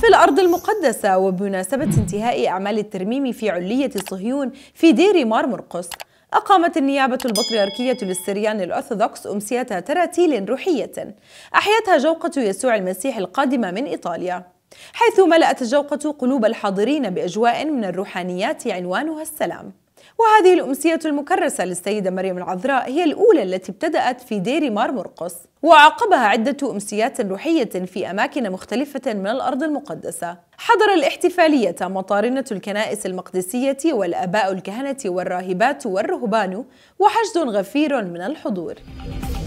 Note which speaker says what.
Speaker 1: في الأرض المقدسة وبمناسبة انتهاء أعمال الترميم في علية صهيون في دير مرمرقس أقامت النيابة البطريركية للسريان الأرثوذكس أمسية تراتيل روحية أحيتها جوقة يسوع المسيح القادمة من إيطاليا حيث ملأت الجوقة قلوب الحاضرين بأجواء من الروحانيات عنوانها السلام وهذه الأمسية المكرسة للسيدة مريم العذراء هي الأولى التي ابتدأت في دير مار مرقص وعقبها عدة أمسيات روحية في أماكن مختلفة من الأرض المقدسة حضر الاحتفالية مطارنة الكنائس المقدسية والأباء الكهنة والراهبات والرهبان وحشد غفير من الحضور